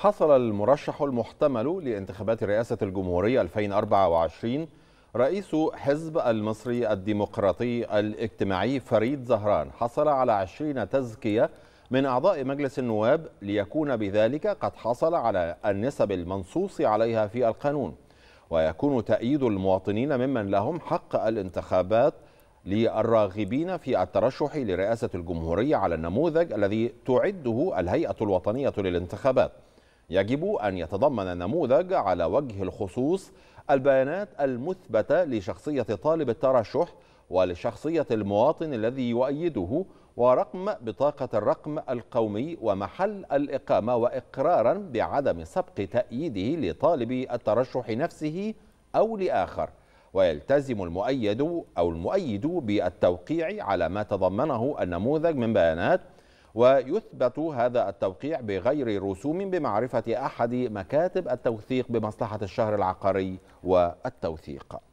حصل المرشح المحتمل لانتخابات رئاسة الجمهورية 2024 رئيس حزب المصري الديمقراطي الاجتماعي فريد زهران حصل على 20 تزكية من أعضاء مجلس النواب ليكون بذلك قد حصل على النسب المنصوص عليها في القانون ويكون تأييد المواطنين ممن لهم حق الانتخابات للراغبين في الترشح لرئاسة الجمهورية على النموذج الذي تعده الهيئة الوطنية للانتخابات يجب أن يتضمن النموذج على وجه الخصوص البيانات المثبتة لشخصية طالب الترشح ولشخصية المواطن الذي يؤيده ورقم بطاقة الرقم القومي ومحل الإقامة وإقرارا بعدم سبق تأييده لطالب الترشح نفسه أو لآخر ويلتزم المؤيد أو المؤيد بالتوقيع على ما تضمنه النموذج من بيانات ويثبت هذا التوقيع بغير رسوم بمعرفة أحد مكاتب التوثيق بمصلحة الشهر العقاري والتوثيق